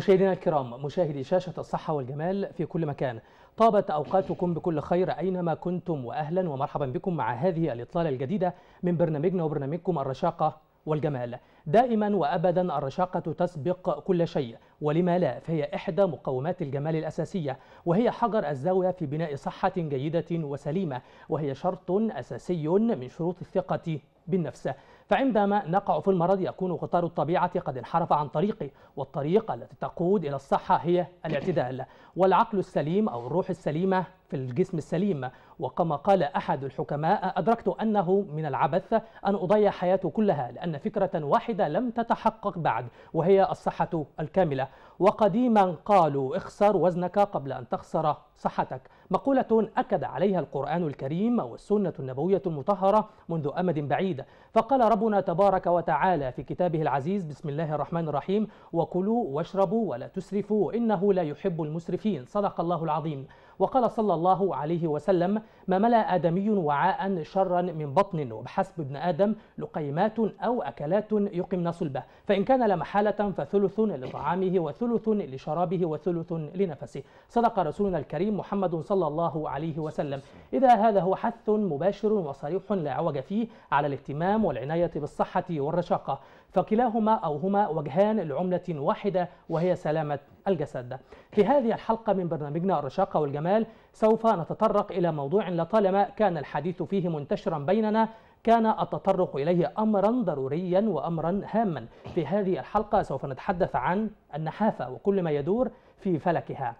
مشاهدينا الكرام مشاهدي شاشة الصحة والجمال في كل مكان طابت أوقاتكم بكل خير أينما كنتم وأهلا ومرحبا بكم مع هذه الإطلالة الجديدة من برنامجنا وبرنامجكم الرشاقة والجمال دائما وأبدا الرشاقة تسبق كل شيء ولما لا فهي إحدى مقومات الجمال الأساسية وهي حجر الزاوية في بناء صحة جيدة وسليمة وهي شرط أساسي من شروط الثقة بالنفس فعندما نقع في المرض يكون قطار الطبيعة قد انحرف عن طريقه والطريقة التي تقود إلى الصحة هي الاعتدال والعقل السليم أو الروح السليمة في الجسم السليم وكما قال أحد الحكماء أدركت أنه من العبث أن أضيع حياتي كلها لأن فكرة واحدة لم تتحقق بعد وهي الصحة الكاملة وقديما قالوا اخسر وزنك قبل أن تخسر صحتك مقولة أكد عليها القرآن الكريم والسنة النبوية المطهرة منذ أمد بعيد فقال ربنا تبارك وتعالى في كتابه العزيز بسم الله الرحمن الرحيم وكلوا واشربوا ولا تسرفوا إنه لا يحب المسرفين صدق الله العظيم وقال صلى الله عليه وسلم ما ملأ آدمي وعاء شرا من بطن وبحسب ابن آدم لقيمات أو أكلات يقمن صلبه فإن كان لا محالة فثلث لطعامه وثلث لشرابه وثلث لنفسه صدق رسولنا الكريم محمد صلى الله عليه وسلم إذا هذا هو حث مباشر وصريح لا عوج فيه على الاهتمام والعناية بالصحة والرشاقة فكلاهما أو هما وجهان لعملة واحدة وهي سلامة الجسد في هذه الحلقة من برنامجنا الرشاقة والجمال سوف نتطرق إلى موضوع لطالما كان الحديث فيه منتشرا بيننا كان التطرق إليه أمرا ضروريا وأمرا هاما في هذه الحلقة سوف نتحدث عن النحافة وكل ما يدور في فلكها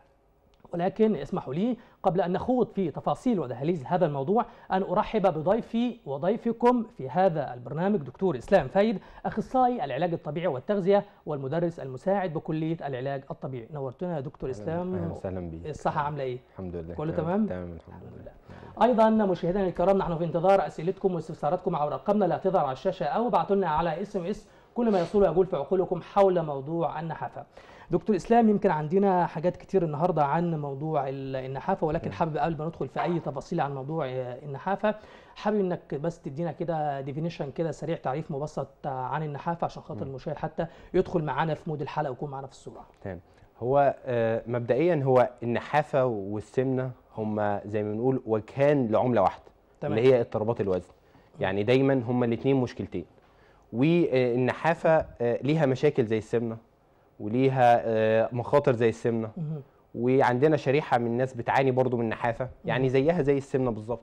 ولكن اسمحوا لي قبل أن نخوض في تفاصيل ودهاليز هذا الموضوع أن أرحب بضيفي وضيفكم في هذا البرنامج دكتور إسلام فايد أخصائي العلاج الطبيعي والتغذية والمدرس المساعد بكلية العلاج الطبيعي نورتنا يا دكتور إسلام أهلا وسهلا بيك الصحة عاملة إيه؟ الحمد لله كله تمام؟ تمام الحمد لله أيضا مشاهدينا الكرام نحن في انتظار أسئلتكم واستفساراتكم عبر رقمنا لا تظهر على الشاشة أو ابعتوا لنا على اس ام اس كل ما يصل ويقول في عقولكم حول موضوع النحافة دكتور اسلام يمكن عندنا حاجات كتير النهارده عن موضوع النحافه ولكن حابب قبل ما ندخل في اي تفاصيل عن موضوع آه، النحافه حابب انك بس تدينا كده ديفينيشن كده سريع تعريف مبسط آه، عن النحافه عشان خاطر المشاهد حتى يدخل معانا في مود الحلقه ويكون معانا في الصوره. تمام هو آه، مبدئيا هو النحافه والسمنه هما زي ما بنقول وجهان لعمله واحده تمام. اللي هي اضطرابات الوزن يعني دايما هما الاثنين مشكلتين والنحافه ليها مشاكل زي السمنه وليها آه، مخاطر زي السمنه وعندنا شريحه من الناس بتعاني برضو من النحافه يعني زيها زي السمنه بالظبط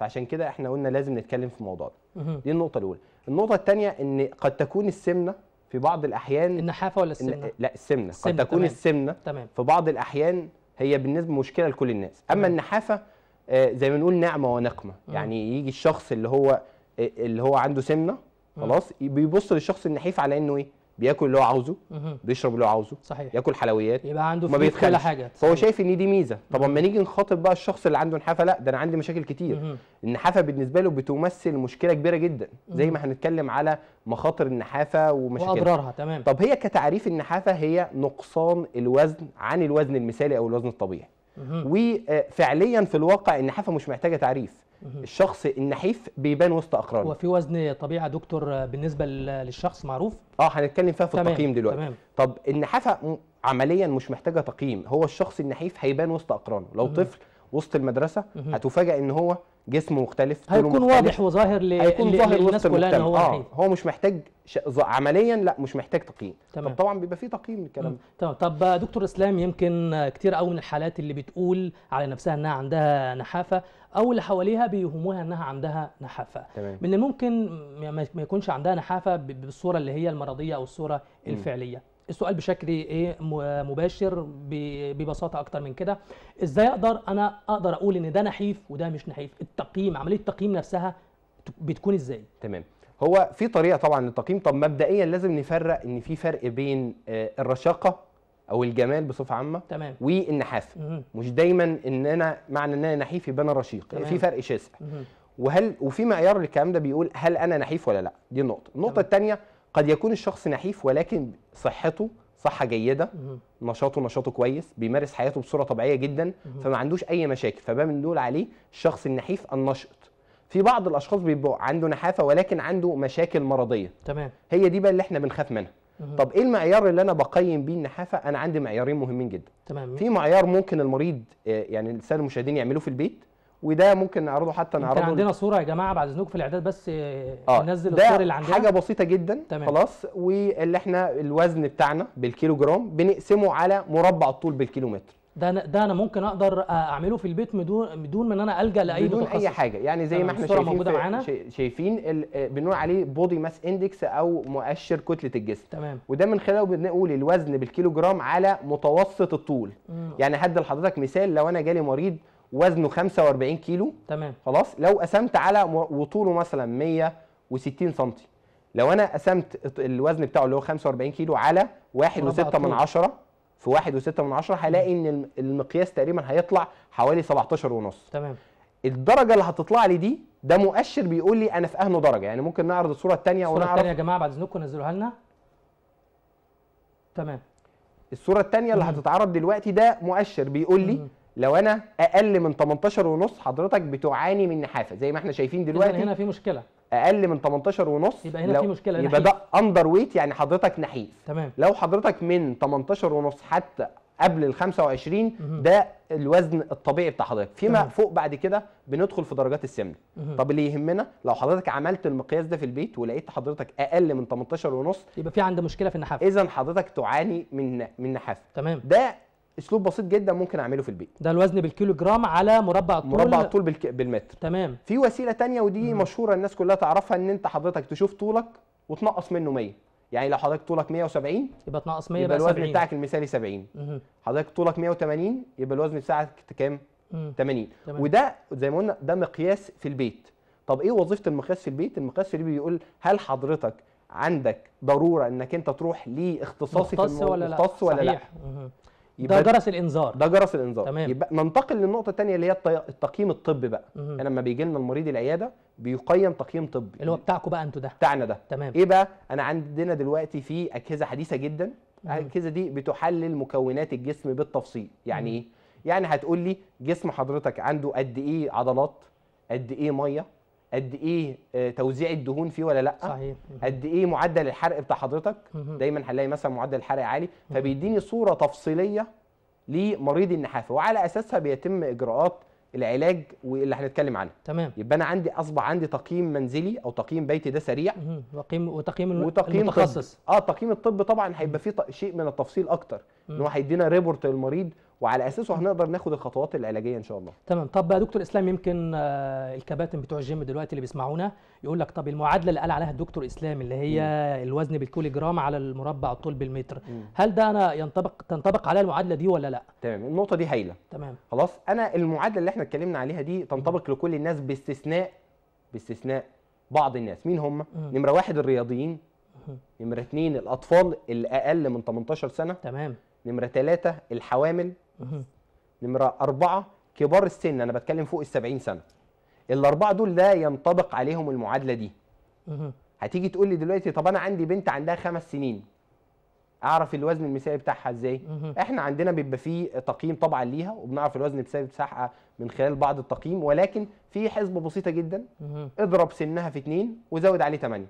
فعشان كده احنا قلنا لازم نتكلم في الموضوع ده دي النقطه الاولى النقطه الثانيه ان قد تكون السمنه في بعض الاحيان النحافه ولا السمنه لا السمنه قد تكون تمام. السمنه تمام. في بعض الاحيان هي بالنسبه مشكله لكل الناس اما تمام. النحافه آه، زي ما نقول نعمه ونقمه مم. يعني يجي الشخص اللي هو آه، اللي هو عنده سمنه خلاص بيبص للشخص النحيف على انه ايه بياكل اللي هو عاوزه بيشرب اللي هو عاوزه صحيح ياكل حلويات يبقى عنده ما كل حاجه فهو شايف ان دي ميزه طب اما نيجي نخاطب بقى الشخص اللي عنده نحافه لا ده انا عندي مشاكل كتير النحافه بالنسبه له بتمثل مشكله كبيره جدا زي ما هنتكلم على مخاطر النحافه ومشاكلها واضرارها تمام طب هي كتعريف النحافه هي نقصان الوزن عن الوزن المثالي او الوزن الطبيعي وفعليا في الواقع النحافه مش محتاجه تعريف الشخص النحيف بيبان وسط اقرانه هو في وزن طبيعي دكتور بالنسبه للشخص معروف اه هنتكلم فيها في تمام التقييم دلوقتي تمام طب النحافه عمليا مش محتاجه تقييم هو الشخص النحيف هيبان وسط اقرانه لو مم. طفل وسط المدرسه مم. هتفاجئ ان هو جسمه مختلف هيكون مختلف. واضح وظاهر ل... هيكون ظاهر للناس كلها ان هو آه. هو مش محتاج ش... عمليا لا مش محتاج تقييم تمام. طب طبعا بيبقى فيه تقييم الكلام تمام طب دكتور اسلام يمكن كتير قوي من الحالات اللي بتقول على نفسها انها عندها نحافه او اللي حواليها بيهموها انها عندها نحافه تمام. من الممكن ما يكونش عندها نحافه بالصوره اللي هي المرضيه او الصوره م. الفعليه السؤال بشكل ايه مباشر ببساطه اكتر من كده ازاي اقدر انا اقدر اقول ان ده نحيف وده مش نحيف التقييم عمليه التقييم نفسها بتكون ازاي تمام هو في طريقه طبعا للتقييم طب مبدئيا لازم نفرق ان في فرق بين آه، الرشاقه او الجمال بصفه عامه تمام والنحافه مم. مش دايما ان انا معنى ان انا نحيف يبقى انا رشيق يعني تمام. في فرق شاسع وهل وفي معيار للكلام ده بيقول هل انا نحيف ولا لا دي النقطه النقطه التانية قد يكون الشخص نحيف ولكن صحته صحه جيده مم. نشاطه نشاطه كويس بيمارس حياته بصوره طبيعيه جدا مم. فما عندوش اي مشاكل فبقى بنقول عليه الشخص النحيف النشط في بعض الاشخاص بيبقوا عنده نحافه ولكن عنده مشاكل مرضيه تمام هي دي بقى اللي احنا بنخاف منها طب ايه المعيار اللي انا بقيم بيه النحافه انا عندي معيارين مهمين جدا تمام في معيار ممكن المريض آه، يعني الساده المشاهدين يعملوه في البيت وده ممكن نعرضه حتى نعرضه كان عندنا صوره يا جماعه بعد اذنكم في الاعداد بس آه, آه، ننزل الصور اللي عندنا حاجه بسيطه جدا تمام. خلاص واللي احنا الوزن بتاعنا بالكيلو جرام بنقسمه على مربع الطول بالكيلومتر ده أنا ده انا ممكن اقدر اعمله في البيت بدون بدون ما انا الجا لاي بدون اي حاجه يعني زي ما احنا شايفين موجودة شايفين آه، بنقول عليه بودي ماس اندكس او مؤشر كتله الجسم تمام وده من خلاله بنقول الوزن بالكيلو جرام على متوسط الطول مم. يعني هدي لحضرتك مثال لو انا جالي مريض وزنه 45 كيلو تمام خلاص لو قسمت على وطوله مثلا 160 سم لو انا قسمت الوزن بتاعه اللي هو 45 كيلو على 1.6 من 10 في 1.6 من هلاقي ان المقياس تقريبا هيطلع حوالي 17.5 ونص تمام الدرجه اللي هتطلع لي دي ده مؤشر بيقول لي انا في اهنه درجه يعني ممكن نعرض الصوره الثانيه ونعرض الصوره الثانيه يا جماعه بعد اذنكم نزلوها لنا تمام الصوره الثانيه اللي هتتعرض دلوقتي ده مؤشر بيقول لي لو انا اقل من 18 ونص حضرتك بتعاني من نحافه زي ما احنا شايفين دلوقتي هنا في مشكله اقل من 18 ونص يبقى هنا في مشكله يبقى ده اندر ويت يعني حضرتك نحيف تمام لو حضرتك من 18 ونص حتى قبل ال 25 ده الوزن الطبيعي بتاع حضرتك فيما تمام. فوق بعد كده بندخل في درجات السمنه طب اللي يهمنا لو حضرتك عملت المقياس ده في البيت ولقيت حضرتك اقل من 18 ونص يبقى في عندك مشكله في النحافه اذا حضرتك تعاني من من نحافه تمام ده اسلوب بسيط جدا ممكن اعمله في البيت ده الوزن بالكيلو جرام على مربع الطول مربع الطول بالك... بالمتر تمام في وسيله تانية ودي مم. مشهوره الناس كلها تعرفها ان انت حضرتك تشوف طولك وتنقص منه 100 يعني لو حضرتك طولك 170 يبقى تنقص 100 يبقى الوزن 70. بتاعك المثالي 70 مم. حضرتك طولك 180 يبقى الوزن بتاعك كام 80 تمام. وده زي ما قلنا ده مقياس في البيت طب ايه وظيفه المقياس في البيت المقياس في البيت بيقول هل حضرتك عندك ضروره انك انت تروح لاختصاصي في الموضوع مختص ولا لا, مختص ولا صحيح. لا. ده جرس الانذار ده جرس الانذار تمام يبقى ننتقل للنقطه الثانيه اللي هي التقييم الطبي بقى -م. انا لما بيجي لنا المريض العياده بيقيم تقييم طبي اللي هو بتاعكم بقى انتوا ده بتاعنا ده تمام ايه بقى انا عندنا دلوقتي في اجهزه حديثه جدا الاجهزه دي بتحلل مكونات الجسم بالتفصيل يعني ايه يعني هتقول لي جسم حضرتك عنده قد ايه عضلات قد ايه ميه قد ايه آه، توزيع الدهون فيه ولا لا صحيح قد ايه معدل الحرق بتاع حضرتك دايما هنلاقي مثلا معدل الحرق عالي فبيديني صوره تفصيليه لمريض النحافه وعلى اساسها بيتم اجراءات العلاج واللي هنتكلم عنه تمام يبقى انا عندي اصبح عندي تقييم منزلي او تقييم بيتي ده سريع وتقييم وتقييم, وتقييم المتخصص طب. اه تقييم الطب طبعا هيبقى فيه شيء من التفصيل اكتر ان هو هيدينا ريبورت للمريض وعلى اساسه هنقدر ناخد الخطوات العلاجيه ان شاء الله تمام طب يا دكتور اسلام يمكن آه، الكباتن بتوع الجيم دلوقتي اللي بيسمعونا يقول لك طب المعادله اللي قال عليها الدكتور اسلام اللي هي م. الوزن بالكيلو جرام على المربع الطول بالمتر م. هل ده انا ينطبق تنطبق عليها المعادله دي ولا لا تمام النقطه دي هايله تمام خلاص انا المعادله اللي احنا اتكلمنا عليها دي تنطبق م. لكل الناس باستثناء باستثناء بعض الناس مين هم نمره واحد الرياضيين نمره اثنين الاطفال الاقل من 18 سنه تمام نمره ثلاثة الحوامل نمره اربعه كبار السن انا بتكلم فوق السبعين 70 سنه الاربعه دول لا ينطبق عليهم المعادله دي هتيجي تقول لي دلوقتي طب انا عندي بنت عندها خمس سنين اعرف الوزن المثالي بتاعها ازاي احنا عندنا بيبقى فيه تقييم طبعا ليها وبنعرف الوزن المثالي بتاعها من خلال بعض التقييم ولكن في حسبه بسيطه جدا اضرب سنها في اتنين وزود عليه تمانية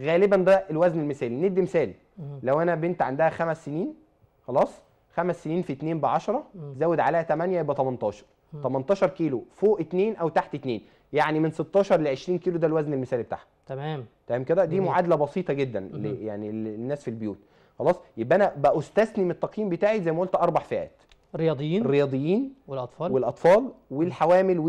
غالبا ده الوزن المثالي ندي مثال لو انا بنت عندها خمس سنين خلاص خمس سنين في 2 ب 10 زود عليها 8 يبقى 18 مم. 18 كيلو فوق 2 او تحت 2 يعني من 16 ل 20 كيلو ده الوزن المثالي بتاعها تمام تمام كده دي مم. معادله بسيطه جدا ل... يعني للناس في البيوت خلاص يبقى انا بستثني من التقييم بتاعي زي ما قلت اربع فئات رياضيين الرياضيين والاطفال والاطفال والحوامل و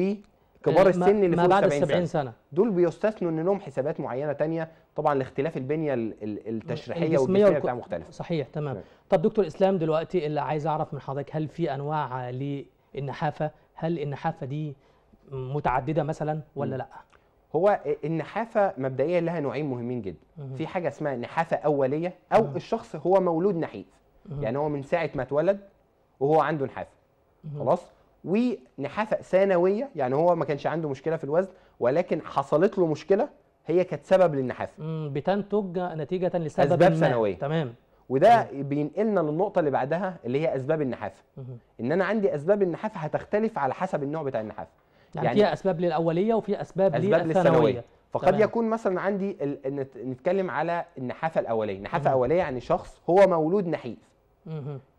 كبار آه، السن اللي فوق 70 سنه, سنة. دول بيستثنوا ان لهم حسابات معينه ثانيه طبعا لاختلاف البنيه التشريحيه والجسميه بتاعها مختلفه صحيح تمام طب دكتور اسلام دلوقتي اللي عايز اعرف من حضرتك هل في انواع للنحافه هل النحافه دي متعدده مثلا ولا م. لا هو النحافه مبدئيا لها نوعين مهمين جدا م. في حاجه اسمها نحافه اوليه او م. الشخص هو مولود نحيف يعني هو من ساعه ما اتولد وهو عنده نحافه خلاص ونحافه ثانويه يعني هو ما كانش عنده مشكله في الوزن ولكن حصلت له مشكله هي كانت سبب للنحافه بتنتج نتيجه لسبب اسباب ثانويه تمام وده بينقلنا للنقطه اللي بعدها اللي هي اسباب النحافه ان انا عندي اسباب النحافه هتختلف على حسب النوع بتاع النحافه يعني, يعني فيها اسباب للاوليه وفي اسباب, أسباب للثانويه فقد تمام. يكون مثلا عندي ال... نتكلم على النحافه الاوليه نحافه اوليه يعني شخص هو مولود نحيف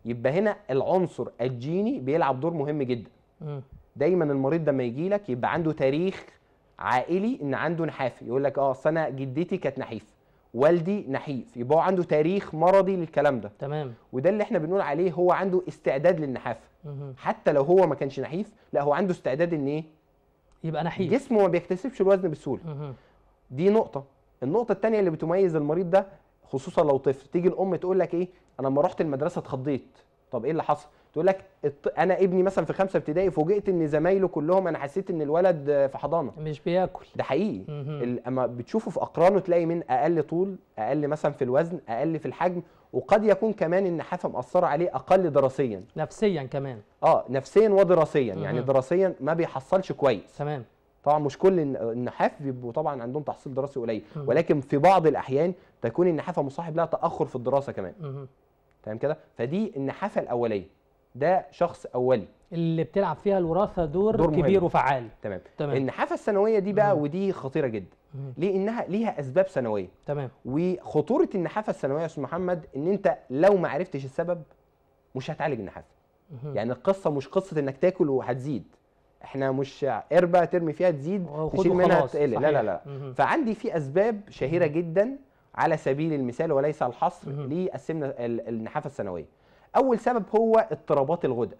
يبقى هنا العنصر الجيني بيلعب دور مهم جدا دايما المريض لما يجي لك يبقى عنده تاريخ عائلي ان عنده نحاف يقول لك اه اصل انا جدتي كانت نحيف والدي نحيف يبقى هو عنده تاريخ مرضي للكلام ده تمام وده اللي احنا بنقول عليه هو عنده استعداد للنحافه حتى لو هو ما كانش نحيف لا هو عنده استعداد ان ايه يبقى نحيف جسمه ما بيكتسبش الوزن بسهوله دي نقطه النقطه الثانيه اللي بتميز المريض ده خصوصا لو طفل تيجي الام تقول لك ايه انا لما رحت المدرسه اتخضيت طب ايه اللي حصل تقول لك انا ابني مثلا في خمسه ابتدائي فوجئت ان زمايله كلهم انا حسيت ان الولد في حضانه مش بياكل ده حقيقي اما بتشوفه في اقرانه تلاقي من اقل طول اقل مثلا في الوزن اقل في الحجم وقد يكون كمان النحافه مأثره عليه اقل دراسيا نفسيا كمان اه نفسيا ودراسيا مم. يعني دراسيا ما بيحصلش كويس تمام طبعا مش كل النحاف بيبقوا طبعا عندهم تحصيل دراسي قليل ولكن في بعض الاحيان تكون النحافه مصاحب لها تاخر في الدراسه كمان مم. تمام كده فدي النحافه الاوليه ده شخص اولي اللي بتلعب فيها الوراثه دور, دور كبير وفعال تمام. تمام النحافه الثانويه دي بقى مم. ودي خطيره جدا ليه انها ليها اسباب ثانويه تمام وخطوره النحافه الثانويه يا استاذ محمد ان انت لو ما عرفتش السبب مش هتعالج النحافه مم. يعني القصه مش قصه انك تاكل وهتزيد احنا مش قربه ترمي فيها تزيد تشيل منها تقل لا لا لا مم. فعندي في اسباب شهيره جدا على سبيل المثال وليس الحصر للسمنه النحافه السنويه. اول سبب هو اضطرابات الغدد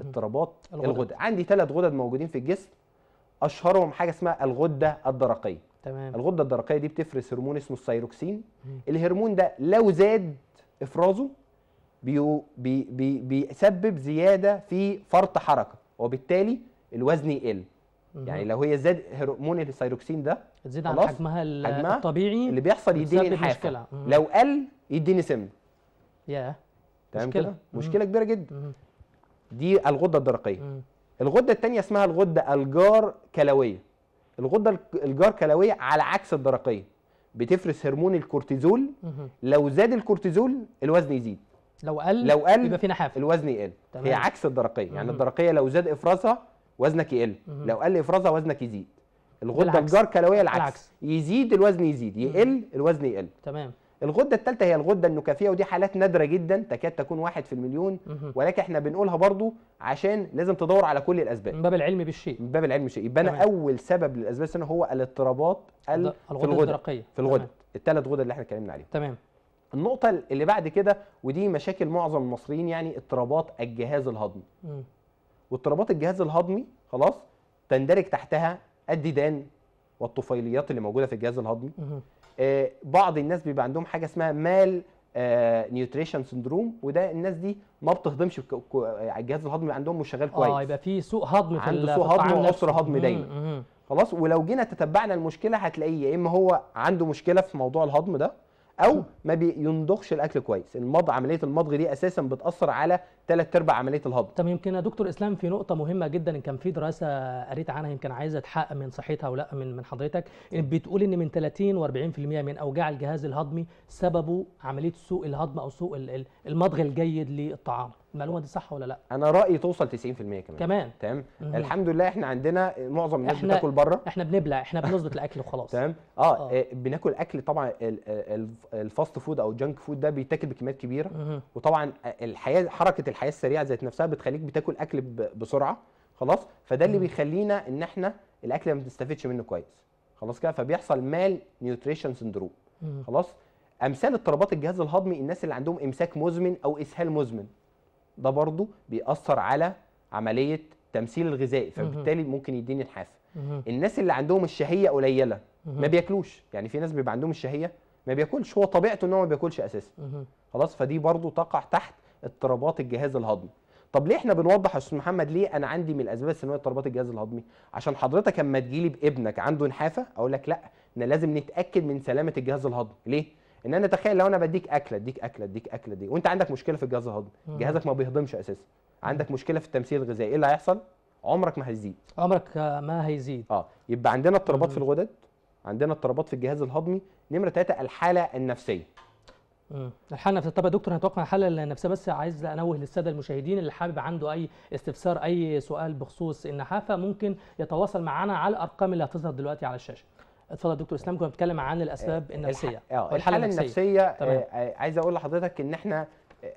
اضطرابات الغدد عندي ثلاث غدد موجودين في الجسم اشهرهم حاجه اسمها الغده الدرقيه تمام الغده الدرقيه دي بتفرز هرمون اسمه مم. الهرمون ده لو زاد افرازه بيسبب بي بي بيسبب زياده في فرط حركه وبالتالي الوزن يقل يعني لو هي زاد هرمون الثيروكسين ده زاد عن حجمها الطبيعي اللي بيحصل يديني الحافه لو قل يديني سم ياه تمام كده مشكله كبيره جدا دي الغده الدرقيه الغده الثانيه اسمها الغده الجار كلويه الغده الجار كلويه على عكس الدرقيه بتفرز هرمون الكورتيزول لو زاد الكورتيزول الوزن يزيد لو قل لو قل يبقى في نحافه الوزن يقل هي عكس الدرقيه يعني الدرقيه لو زاد افرازها وزنك يقل لو قل افرازها وزنك يزيد الغده الجار كلويه العكس. العكس يزيد الوزن يزيد يقل الوزن يقل تمام الغده الثالثه هي الغده النكافيه ودي حالات نادره جدا تكاد تكون واحد في المليون ولكن احنا بنقولها برضو عشان لازم تدور على كل الاسباب من باب العلم بالشيء من باب العلم بالشيء يبقى انا اول سبب للاسباب السنه هو الاضطرابات ال... الغده في الغده في الغده الثلاث غدد اللي احنا اتكلمنا عليهم تمام النقطة اللي بعد كده ودي مشاكل معظم المصريين يعني اضطرابات الجهاز الهضمي. واضطرابات الجهاز الهضمي خلاص تندرج تحتها الديدان والطفيليات اللي موجوده في الجهاز الهضمي آه بعض الناس بيبقى عندهم حاجه اسمها مال آه نيوتريشن سندروم وده الناس دي ما بتهضمش آه، على الجهاز الهضمي عندهم مش شغال آه، كويس اه يبقى في سوء هضم في عنده سوء هضم وقصر هضم دايما خلاص ولو جينا تتبعنا المشكله هتلاقيه يا اما هو عنده مشكله في موضوع الهضم ده او ما بينضخش الاكل كويس المض عمليه المضغ دي اساسا بتاثر على ثلاث ارباع عمليه الهضم طب يمكن يا دكتور اسلام في نقطه مهمه جدا ان كان في دراسه قريت عنها يمكن عايزه اتحقق من صحتها او لا من من حضرتك بتقول ان من 30 و40% من اوجاع الجهاز الهضمي سببه عمليه سوء الهضم او سوء المضغ الجيد للطعام المعلومه دي صح ولا لا انا رايي توصل 90% كمان كمان تمام الحمد لله احنا عندنا معظم الناس احنا بتاكل بره احنا بنبلع احنا بنظبط الاكل وخلاص تمام آه, اه, آه، بناكل اكل طبعا الفاست فود او الجنك فود ده بيتاكل بكميات كبيره وطبعا الحياه حركه الحياه السريعه ذات نفسها بتخليك بتاكل اكل بسرعه خلاص فده اللي بيخلينا ان احنا الاكل ما بنستفدش منه كويس خلاص كده فبيحصل مال نيوتريشن سندروم خلاص امثال اضطرابات الجهاز الهضمي الناس اللي عندهم امساك مزمن او اسهال مزمن ده برضو بيأثر على عملية تمثيل الغذائي فبالتالي ممكن يديني نحافة الناس اللي عندهم الشهية قليلة ما بياكلوش يعني في ناس بيبقى عندهم الشهية ما بياكلش هو طبيعته ان هو ما بياكلش اساسا خلاص فدي برضو تقع تحت اضطرابات الجهاز الهضمي طب ليه احنا بنوضح يا استاذ محمد ليه انا عندي من الاسباب السنويه اضطرابات الجهاز الهضمي عشان حضرتك اما تجيلي بابنك عنده نحافه اقول لك لا احنا لازم نتاكد من سلامه الجهاز الهضمي ليه ان انا تخيل لو انا بديك اكله اديك اكله اديك اكله دي وانت عندك مشكله في الجهاز الهضمي جهازك ما بيهضمش اساسا عندك مشكله في التمثيل الغذائي ايه اللي هيحصل عمرك ما هيزيد عمرك ما هيزيد اه يبقى عندنا اضطرابات في الغدد عندنا اضطرابات في الجهاز الهضمي نمره 3 الحاله النفسيه الحاله النفسيه طب يا دكتور هنتوقع الحاله النفسيه بس عايز انوه للساده المشاهدين اللي حابب عنده اي استفسار اي سؤال بخصوص النحافه ممكن يتواصل معنا على الارقام اللي هتظهر دلوقتي على الشاشه اتفضل يا دكتور اسلام كنا بنتكلم عن الاسباب آه، النفسيه اه الحاله النفسيه, النفسية تمام. آه، آه، عايز اقول لحضرتك ان احنا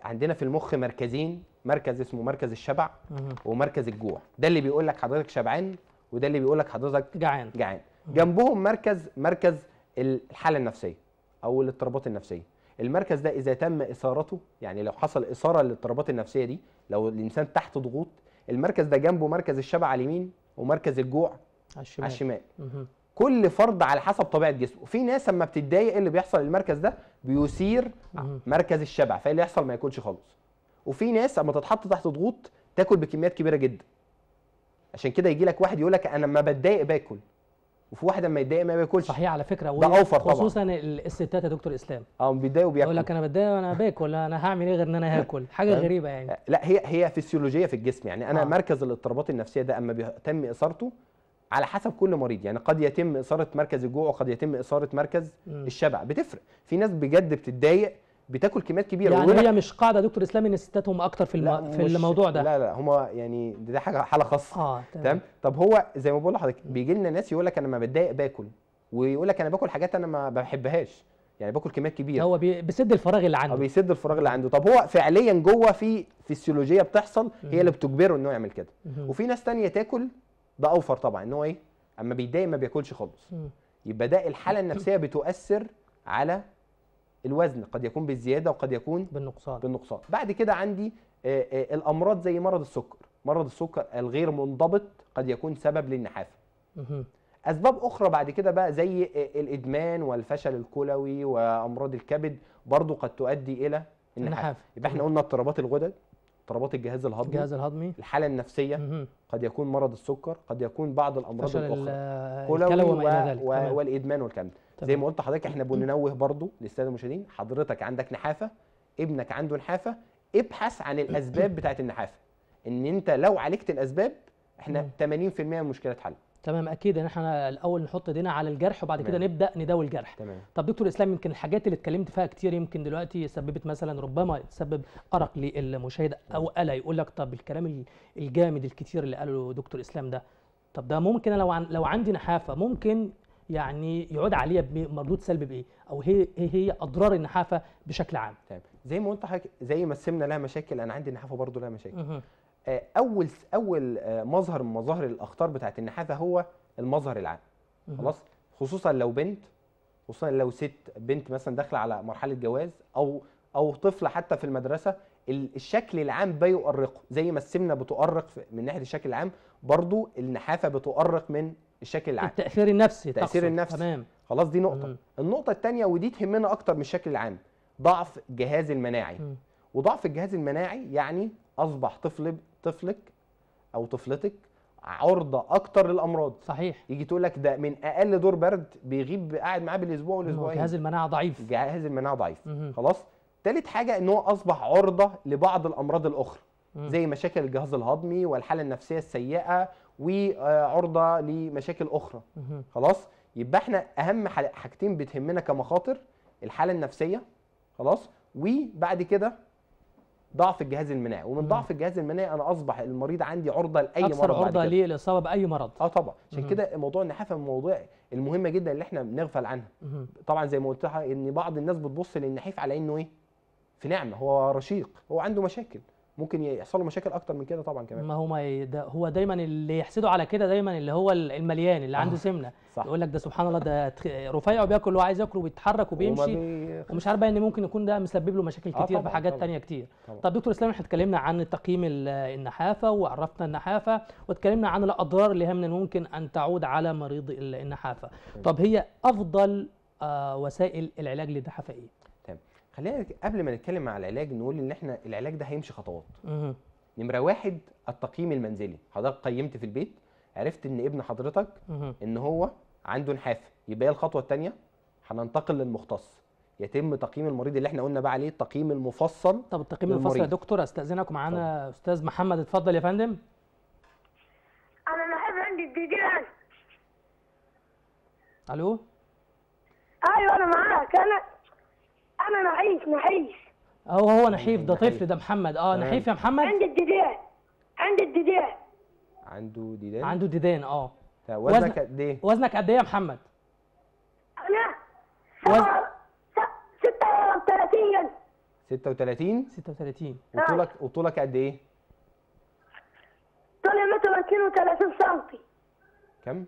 عندنا في المخ مركزين مركز اسمه مركز الشبع ومركز الجوع ده اللي بيقول لك حضرتك شبعان وده اللي بيقول لك حضرتك جعان جعان جنبهم مركز مركز الحاله النفسيه او الاضطرابات النفسيه المركز ده اذا تم اثارته يعني لو حصل اثاره للاضطرابات النفسيه دي لو الانسان تحت ضغوط المركز ده جنبه مركز الشبع على اليمين ومركز الجوع على الشمال, على الشمال. كل فرد على حسب طبيعه جسمه في ناس اما بتتضايق اللي بيحصل للمركز ده بيثير مركز الشبع فاللي يحصل ما ياكلش خالص وفي ناس اما تتحط تحت ضغوط تاكل بكميات كبيره جدا عشان كده يجي لك واحد يقول لك انا لما بتضايق باكل وفي واحد لما يتضايق ما بياكلش صحيح على فكره ده اوفر طبعا خصوصا الستات يا دكتور اسلام اه بيتضايقوا بياكلوا يقول لك انا بتضايق وانا باكل انا هعمل ايه غير ان انا هاكل حاجه غريبه يعني لا هي هي فسيولوجيه في الجسم يعني انا آه. مركز الاضطرابات النفسيه ده اما بيتم اثارته على حسب كل مريض يعني قد يتم اثاره مركز الجوع وقد يتم اثاره مركز م. الشبع بتفرق في ناس بجد بتتضايق بتاكل كميات كبيره يعني هي مش قاعده يا دكتور اسلام ان الستات هم اكتر في الم... في الموضوع ده لا لا هم يعني ده حاجه حاله خاصه اه تمام طب هو زي ما بقول لحضرتك بيجي لنا ناس يقول لك انا ما بتضايق باكل ويقول لك انا باكل حاجات انا ما بحبهاش يعني باكل كميات كبيره هو بيسد الفراغ اللي عنده آه، بيسد الفراغ اللي عنده طب هو فعليا جوه في فيسيولوجيه بتحصل هي اللي بتجبره انه يعمل كده وفي ناس ثانيه تاكل ده اوفر طبعا ان هو ايه اما بيتضايق ما بياكلش خالص يبقى ده الحاله النفسيه بتؤثر على الوزن قد يكون بالزياده وقد يكون بالنقصان بالنقصان بعد كده عندي آآ آه، آآ آه، الامراض زي مرض السكر مرض السكر الغير منضبط قد يكون سبب للنحافه اسباب اخرى بعد كده بقى زي آه، الادمان والفشل الكلوي وامراض الكبد برضو قد تؤدي الى النحافه يبقى احنا قلنا اضطرابات الغدد اضطرابات الجهاز الهضمي الجهاز الهضمي الحاله النفسيه -م. قد يكون مرض السكر قد يكون بعض الامراض الاخرى الكلوي و... و... والادمان والكلام زي ما قلت لحضرتك احنا بننوه برضو للساده المشاهدين حضرتك عندك نحافه ابنك عنده نحافه ابحث عن الاسباب بتاعت النحافه ان انت لو عالجت الاسباب احنا 80% من المشكله اتحلت تمام اكيد ان احنا الاول نحط ايدينا على الجرح وبعد كده نبدا نداوي الجرح تمام. طب دكتور اسلام يمكن الحاجات اللي اتكلمت فيها كتير يمكن دلوقتي سببت مثلا ربما تسبب ارق للمشاهد او قلق يقول لك طب الكلام الجامد الكتير اللي قاله دكتور اسلام ده طب ده ممكن لو عن لو عندي نحافه ممكن يعني يعود عليا بمردود سلبي بايه او هي هي, هي اضرار النحافه بشكل عام تمام طيب، زي ما قلت زي ما قسمنا لها مشاكل انا عندي النحافه برضو لها مشاكل آه، اول اول آه، مظهر من مظاهر الاخطار بتاعت النحافه هو المظهر العام خلاص خصوصا لو بنت خصوصا لو ست بنت مثلا داخله على مرحله جواز او او طفله حتى في المدرسه الشكل العام بيؤرقه زي ما السمنه بتؤرق من ناحيه الشكل العام برضو النحافه بتؤرق من الشكل العام التاثير النفسي التاثير النفسي تمام خلاص دي نقطه مم. النقطه الثانيه ودي تهمنا اكتر من الشكل العام ضعف جهاز المناعي مم. وضعف الجهاز المناعي يعني اصبح طفل طفلك او طفلتك عرضه اكتر للامراض صحيح يجي تقول لك ده من اقل دور برد بيغيب قاعد معاه بالاسبوع والاسبوعين جهاز المناعه ضعيف جهاز المناعه ضعيف مم. خلاص تالت حاجه ان هو اصبح عرضه لبعض الامراض الاخرى مم. زي مشاكل الجهاز الهضمي والحاله النفسيه السيئه وعرضه لمشاكل اخرى مم. خلاص يبقى احنا اهم حاجتين بتهمنا كمخاطر الحاله النفسيه خلاص وبعد كده ضعف الجهاز المناعي ومن ضعف الجهاز المناعي انا اصبح المريض عندي عرضه لاي أكثر مرض عرضه ليه للاصابه باي مرض اه طبعا عشان كده موضوع النحافه من المواضيع المهمه جدا اللي احنا بنغفل عنها مم. طبعا زي ما قلت ان بعض الناس بتبص للنحيف على انه ايه في نعمه هو رشيق هو عنده مشاكل ممكن يحصل له مشاكل اكتر من كده طبعا كمان ما هو ما ده هو دايما اللي يحسده على كده دايما اللي هو المليان اللي آه، عنده سمنه صح. يقول لك ده سبحان الله ده رفيع وبياكل وعايز عايز ياكل وبيتحرك وبيمشي ومش عارف ان ممكن يكون ده مسبب له مشاكل آه، كتير آه في حاجات طبعًا. تانية كتير طبعًا. طب دكتور اسلام احنا اتكلمنا عن تقييم النحافه وعرفنا النحافه واتكلمنا عن الاضرار اللي هي من ممكن ان تعود على مريض النحافه طب هي افضل آه وسائل العلاج للنحافه ايه خلينا قبل ما نتكلم على العلاج نقول ان احنا العلاج ده هيمشي خطوات نمره واحد التقييم المنزلي حضرتك قيمت في البيت عرفت ان ابن حضرتك ان هو عنده نحاف يبقى الخطوه الثانيه هننتقل للمختص يتم تقييم المريض اللي احنا قلنا بقى عليه التقييم المفصل طب التقييم المفصل يا دكتور استاذنك معانا استاذ محمد اتفضل يا فندم انا نحاف عندي الديدان الو ايوه انا معاك انا انا نحيف نحيف هو هو نحيف ده طفل ده محمد اه نحيف يا محمد عندي الديدان عندي الديدان عنده ديدان عنده ديدان اه وزنك قد ايه وزنك قد ايه يا محمد انا وزن 36 36 36 وطولك وطولك قد ايه طولي متر 32 سم كم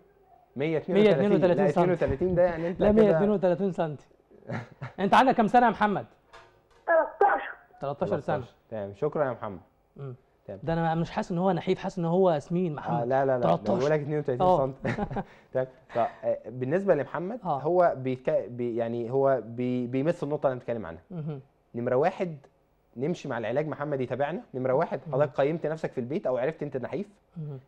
132 132 سم 32 ده يعني انت لا 132 سم انت عندك كام سنه يا محمد 13 13 سنه تمام شكرا يا محمد تمام ده انا مش حاسس ان هو نحيف حاسس ان هو سمين آه، محمد آه لا لا لا بقول لك 32 سم تمام آه، بالنسبه لمحمد آه. هو بيتك... بي يعني هو بي... بيمس النقطه اللي انا بتكلم عنها نمره واحد نمشي مع العلاج محمد يتابعنا نمره واحد حضرتك قيمت نفسك في البيت او عرفت انت نحيف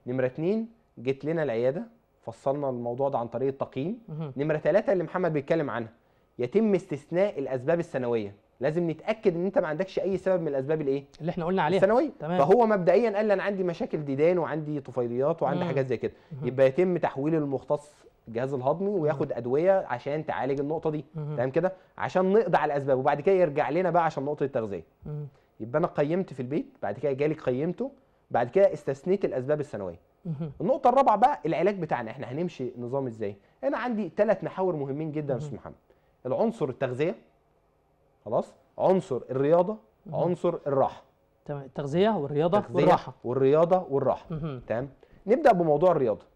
نمره اتنين جيت لنا العياده فصلنا الموضوع ده عن طريق التقييم نمره ثلاثه اللي محمد بيتكلم عنها يتم استثناء الاسباب السنويه لازم نتاكد ان انت ما عندكش اي سبب من الاسباب الايه اللي احنا قلنا عليها الثانويه تمام. فهو مبدئيا قال لي انا عندي مشاكل ديدان وعندي طفيليات وعندي مم. حاجات زي كده يبقى يتم تحويل المختص الجهاز الهضمي وياخد مم. ادويه عشان تعالج النقطه دي تمام كده عشان نقضي على الاسباب وبعد كده يرجع لنا بقى عشان نقطه التغذيه يبقى انا قيمت في البيت بعد كده جالي قيمته بعد كده استثنيت الاسباب الثانويه النقطه الرابعه بقى العلاج بتاعنا احنا هنمشي نظام ازاي انا عندي ثلاث محاور مهمين جدا يا استاذ محمد العنصر التغذيه خلاص عنصر الرياضه عنصر الراحه تمام التغذيه والرياضه التغذية والراحه والرياضه والراحه تمام نبدا بموضوع الرياضه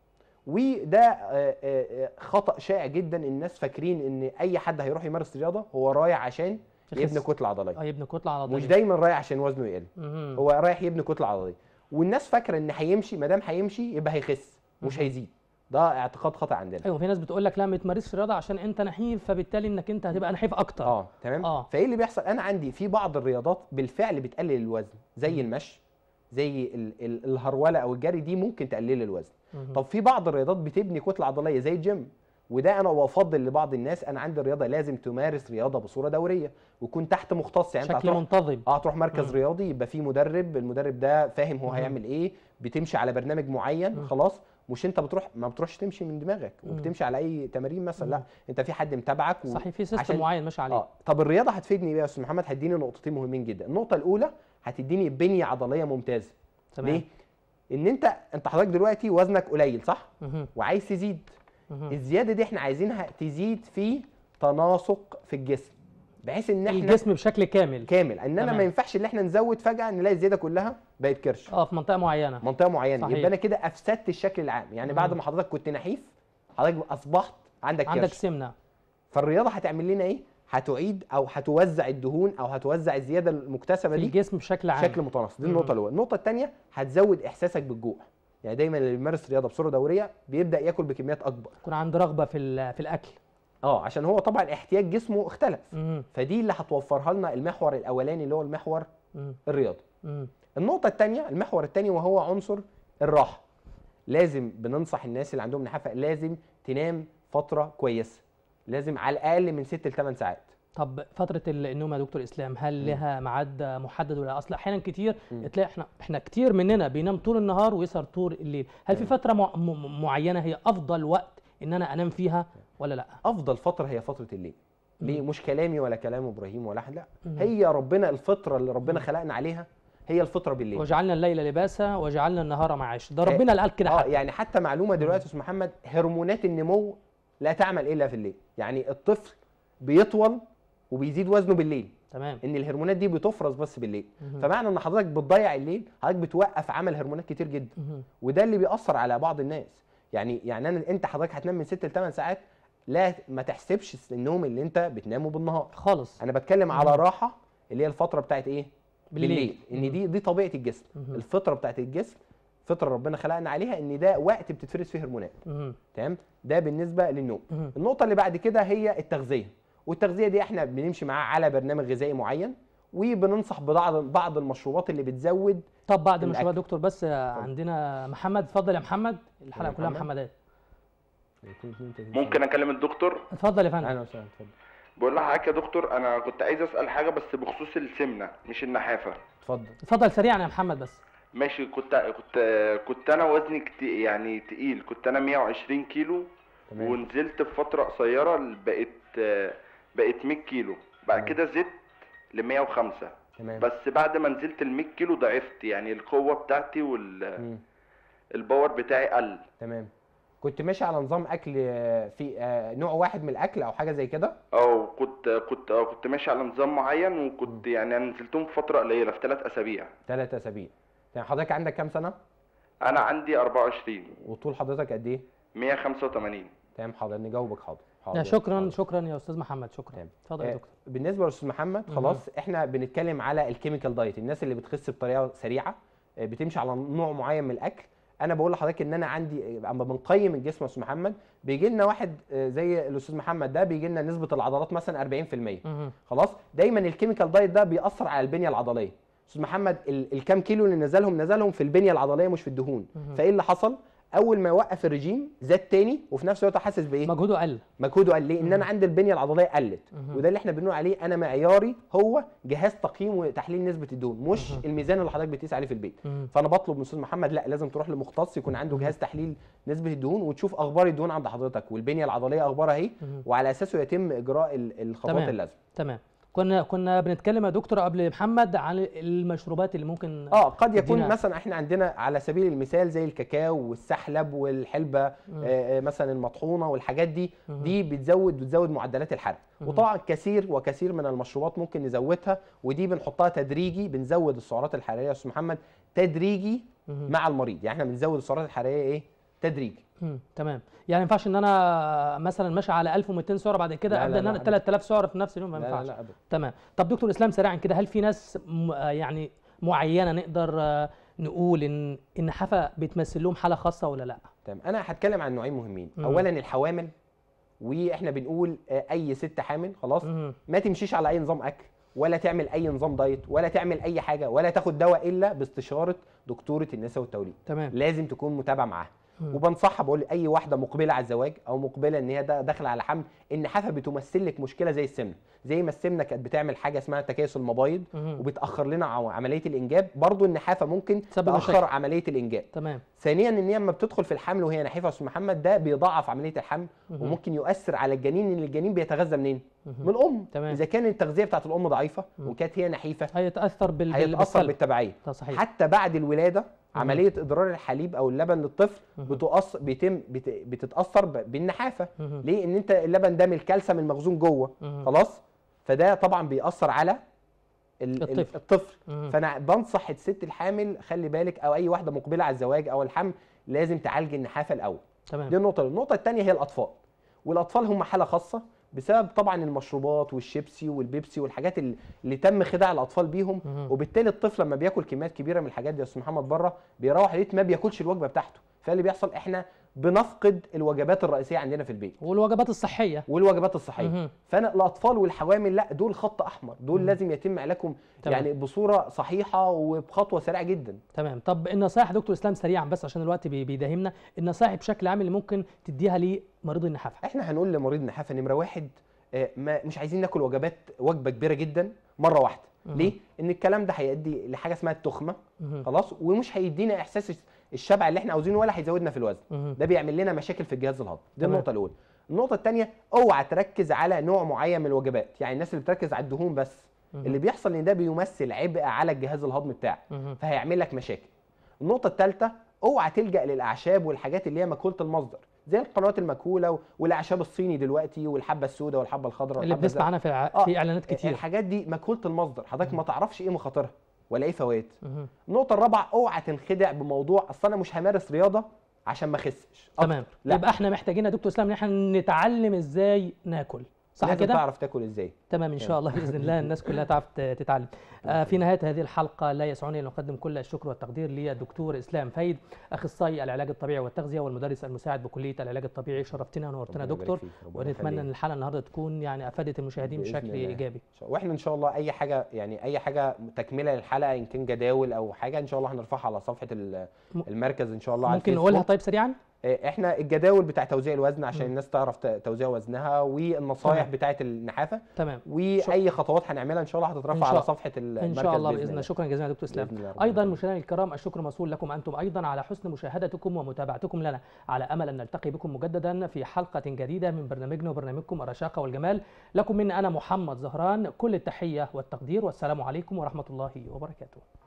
وده آه، آه، آه، خطا شائع جدا الناس فاكرين ان اي حد هيروح يمارس رياضه هو رايح عشان يبني كتله عضليه اه يبني كتله عضليه مش دايما رايح عشان وزنه يقل هو رايح يبني كتله عضليه والناس فاكره ان هيمشي ما دام هيمشي يبقى هيخس مش هيزيد ده اعتقاد خاطئ عندنا ايوه في ناس بتقول لك لا ما تمارسش رياضه عشان انت نحيف فبالتالي انك انت هتبقى نحيف اكتر اه تمام آه. فايه اللي بيحصل انا عندي في بعض الرياضات بالفعل بتقلل الوزن زي المشي زي ال ال الهروله او الجري دي ممكن تقلل الوزن مم. طب في بعض الرياضات بتبني كتله عضليه زي الجيم وده انا بفضل لبعض الناس انا عندي الرياضه لازم تمارس رياضه بصوره دوريه ويكون تحت مختص يعني شكل منتظم اه تروح مركز مم. رياضي يبقى في مدرب المدرب ده فاهم هو مم. هيعمل ايه بتمشي على برنامج معين مم. خلاص مش انت بتروح ما بتروحش تمشي من دماغك وبتمشي على اي تمارين مثلا لا انت في حد متابعك و... صحيح في سيستم معين ماشي عليه اه طب الرياضه هتفيدني ايه يا استاذ محمد هتديني نقطتين مهمين جدا النقطه الاولى هتديني بنيه عضليه ممتازه تمام ليه ان انت انت حضرتك دلوقتي وزنك قليل صح مم. وعايز تزيد مم. الزياده دي احنا عايزينها تزيد في تناسق في الجسم بحيث ان احنا الجسم بشكل كامل كامل ان انا ما ينفعش ان احنا نزود فجاه نلاقي الزياده كلها بقت كرش اه في منطقه معينه منطقه معينه صحيح. يبقى انا كده افسدت الشكل العام يعني بعد ما حضرتك كنت نحيف حضرتك اصبحت عندك كرش عندك سمنه فالرياضه هتعمل لنا ايه هتعيد او هتوزع الدهون او هتوزع الزياده المكتسبه دي في الجسم بشكل عام بشكل متناسق دي النقطه الاولى النقطه الثانيه هتزود احساسك بالجوع يعني دايما اللي بيمارس رياضه بصوره دوريه بيبدا ياكل بكميات اكبر يكون عنده رغبه في في الاكل اه عشان هو طبعا احتياج جسمه اختلف مم. فدي اللي هتوفرها لنا المحور الاولاني اللي هو المحور مم. الرياضه مم. النقطه الثانيه المحور الثاني وهو عنصر الراحه لازم بننصح الناس اللي عندهم نحافه لازم تنام فتره كويسه لازم على الاقل من 6 ل 8 ساعات طب فتره النوم يا دكتور اسلام هل لها معاد محدد ولا اصل احيانا كتير م. تلاقي احنا احنا كتير مننا بينام طول النهار ويسهر طول الليل هل م. في فتره معينه هي افضل وقت ان انا انام فيها ولا لا افضل فتره هي فتره الليل ليه مش كلامي ولا كلام ابراهيم ولا احد لا هي ربنا الفطره اللي ربنا خلقنا عليها هي الفطره بالليل وجعلنا الليل لباسا وجعلنا النهار معاشا ده ربنا اللي قال كده اه يعني حتى معلومه دلوقتي استاذ محمد هرمونات النمو لا تعمل الا في الليل يعني الطفل بيطول وبيزيد وزنه بالليل تمام ان الهرمونات دي بتفرز بس بالليل فمعنى ان حضرتك بتضيع الليل حضرتك بتوقف عمل هرمونات كتير جدا وده اللي بيأثر على بعض الناس يعني يعني انا انت حضرتك هتنام من 6 ل 8 ساعات لا ما تحسبش النوم اللي انت بتنامه بالنهار خالص انا بتكلم على راحه اللي هي الفتره بتاعت ايه بالليل, ان دي دي طبيعه الجسم الفطره بتاعت الجسم فطره ربنا خلقنا عليها ان ده وقت بتتفرز فيه هرمونات تمام ده بالنسبه للنوم النقطه اللي بعد كده هي التغذيه والتغذيه دي احنا بنمشي معاها على برنامج غذائي معين وبننصح ببعض بعض المشروبات اللي بتزود طب بعد المشروبات دكتور بس عندنا محمد اتفضل يا محمد الحلقه كلها محمدات ممكن اكلم الدكتور اتفضل يا فندم اهلا وسهلا اتفضل بقول لحضرتك يا دكتور انا كنت عايز اسال حاجه بس بخصوص السمنه مش النحافه اتفضل اتفضل سريعا يا محمد بس ماشي كنت كنت كنت انا وزني يعني تقيل كنت انا 120 كيلو تمام. ونزلت في فتره قصيره بقيت بقيت 100 كيلو بعد كده زدت ل 105 تمام. بس بعد ما نزلت ال 100 كيلو ضعفت يعني القوه بتاعتي وال الباور بتاعي قل تمام كنت ماشي على نظام اكل آه، في آه، نوع واحد من الاكل او حاجه زي كده اه كنت كنت اه كنت ماشي على نظام معين وكنت يعني انا نزلتهم في فتره قليله في ثلاث اسابيع ثلاث اسابيع يعني حضرتك عندك كام سنه انا عندي 24 وطول حضرتك قد ايه 185 تمام حاضر نجاوبك حاضر حاضر شكرا حاضر. شكرا يا استاذ محمد شكرا اتفضل يا آه، دكتور بالنسبه للاستاذ محمد خلاص مم. احنا بنتكلم على الكيميكال دايت الناس اللي بتخس بطريقه سريعه بتمشي على نوع معين من الاكل انا بقول لحضرتك ان انا عندي اما بنقيم الجسم يا استاذ محمد بيجي لنا واحد آه، زي الاستاذ محمد ده بيجي لنا نسبه العضلات مثلا 40% خلاص دايما الكيميكال دايت ده بيأثر على البنيه العضليه استاذ محمد الكام كيلو اللي نزلهم نزلهم في البنيه العضليه مش في الدهون فايه اللي حصل اول ما يوقف الرجيم زاد تاني وفي نفس الوقت حاسس بايه مجهوده قل مجهوده قل ليه ان انا عندي البنيه العضليه قلت وده اللي احنا بنقول عليه انا معياري هو جهاز تقييم وتحليل نسبه الدهون مش الميزان اللي حضرتك بتقيس عليه في البيت فانا بطلب من استاذ محمد لا لازم تروح لمختص يكون عنده جهاز تحليل نسبه الدهون وتشوف اخبار الدهون عند حضرتك والبنيه العضليه اخبارها ايه وعلى اساسه يتم اجراء الخطوات اللازمه تمام كنا كنا بنتكلم يا دكتور قبل محمد عن المشروبات اللي ممكن اه قد يكون دينا. مثلا احنا عندنا على سبيل المثال زي الكاكاو والسحلب والحلبه آه،, آه مثلا المطحونه والحاجات دي مم. دي بتزود بتزود معدلات الحرق وطبعا كثير وكثير من المشروبات ممكن نزودها ودي بنحطها تدريجي بنزود السعرات الحراريه يا استاذ محمد تدريجي مم. مع المريض يعني احنا بنزود السعرات الحراريه ايه تدريجي امم تمام يعني ما ينفعش ان انا مثلا ماشي على 1200 سعره بعد كده ابدا ان انا 3000 سعره في نفس اليوم ما ينفعش لا لا أبدا. تمام طب دكتور اسلام سريعا كده هل في ناس يعني معينه نقدر آه، نقول ان ان بتمثل لهم حاله خاصه ولا لا تمام انا هتكلم عن نوعين مهمين مم. اولا الحوامل واحنا بنقول آه، اي ست حامل خلاص مم. ما تمشيش على اي نظام اكل ولا تعمل اي نظام دايت ولا تعمل اي حاجه ولا تاخد دواء الا باستشاره دكتوره النساء والتوليد تمام لازم تكون متابعه معاها وبنصحها بقول اي واحده مقبله على الزواج او مقبله ان هي داخله على حمل النحافه بتمثل لك مشكله زي السمنه زي ما السمنه كانت بتعمل حاجه اسمها تكاسل مبايض وبتاخر لنا عمليه الانجاب برضو النحافه ممكن تاخر عمليه الانجاب تمام ثانيا ان هي لما بتدخل في الحمل وهي نحيفه يا استاذ محمد ده بيضعف عمليه الحمل مم. وممكن يؤثر على الجنين ان الجنين بيتغذى منين مم. من الام تمام. اذا كانت التغذيه بتاعت الام ضعيفه وكانت هي نحيفه هيتاثر بال... هيتاثر بالتبعيه صحيح. حتى بعد الولاده عمليه اضرار الحليب او اللبن للطفل بتقص بيتم بت... بتتاثر ب... بالنحافه ليه ان انت اللبن ده من الكالسيوم المخزون جوه خلاص فده طبعا بيأثر على ال... الطفل, الطفل. فانا بنصح الست الحامل خلي بالك او اي واحده مقبله على الزواج او الحمل لازم تعالج النحافه الاول تمام دي النقطه النقطه الثانيه هي الاطفال والاطفال هم حاله خاصه بسبب طبعا المشروبات والشيبسي والبيبسي والحاجات اللي تم خداع الاطفال بيهم وبالتالي الطفل لما بياكل كميات كبيره من الحاجات دي يا استاذ محمد بره بيروح البيت ما بياكلش الوجبه بتاعته فاللي بيحصل احنا بنفقد الوجبات الرئيسيه عندنا في البيت والوجبات الصحيه والوجبات الصحيه فانا الاطفال والحوامل لا دول خط احمر دول مه. لازم يتم علاجهم يعني بصوره صحيحه وبخطوه سريعه جدا تمام طب النصائح دكتور اسلام سريعا بس عشان الوقت بيداهمنا النصائح بشكل عام اللي ممكن تديها لمريض النحافه احنا هنقول لمريض النحافه نمره واحد آه، ما مش عايزين ناكل وجبات وجبه كبيره جدا مره واحده ليه ان الكلام ده هيؤدي لحاجه اسمها التخمه خلاص ومش هيدينا احساس الشبع اللي احنا عاوزينه ولا هيزودنا في الوزن ده بيعمل لنا مشاكل في الجهاز الهضمي دي النقطه الاولى النقطه الثانيه اوعى تركز على نوع معين من الوجبات يعني الناس اللي بتركز على الدهون بس اللي بيحصل ان ده بيمثل عبء على الجهاز الهضمي بتاعك فهيعمل لك مشاكل النقطه الثالثه اوعى تلجا للاعشاب والحاجات اللي هي ماكوله المصدر زي القنوات المكوله والاعشاب الصيني دلوقتي والحبه السوداء والحبه الخضراء اللي بنسمع عنها في, الع... آه في اعلانات كتير الحاجات دي ماكوله المصدر حضرتك ما تعرفش ايه مخاطرها ولا ايه فوات النقطه الرابعه اوعى تنخدع بموضوع اصل انا مش همارس رياضه عشان ما اخسش تمام لا. يبقى احنا محتاجين يا دكتور اسلام ان احنا نتعلم ازاي ناكل صح كده تعرف تاكل ازاي تمام ان شاء الله باذن الله الناس كلها تعرف تتعلم آه، في نهايه هذه الحلقه لا يسعني ان اقدم كل الشكر والتقدير للدكتور اسلام فايد اخصائي العلاج الطبيعي والتغذيه والمدرس المساعد بكليه العلاج الطبيعي شرفتنا ونورتنا دكتور ونتمنى ان الحلقه النهارده تكون يعني افادت المشاهدين بشكل ايجابي واحنا ان شاء الله اي حاجه يعني اي حاجه تكمله للحلقه ان كان جداول او حاجه ان شاء الله هنرفعها على صفحه المركز ان شاء الله ممكن على ممكن نقولها طيب سريعا آه، احنا الجداول بتاع توزيع الوزن عشان الناس تعرف توزيع وزنها والنصايح بتاعه النحافه تمام واي خطوات هنعملها ان شاء الله هتترفع على صفحه المركز ان شاء الله باذن الله شكرا جزيلا يا دكتور اسلام ايضا مشاهدينا الكرام الشكر موصول لكم انتم ايضا على حسن مشاهدتكم ومتابعتكم لنا على امل ان نلتقي بكم مجددا في حلقه جديده من برنامجنا وبرنامجكم الرشاقه والجمال لكم مني انا محمد زهران كل التحيه والتقدير والسلام عليكم ورحمه الله وبركاته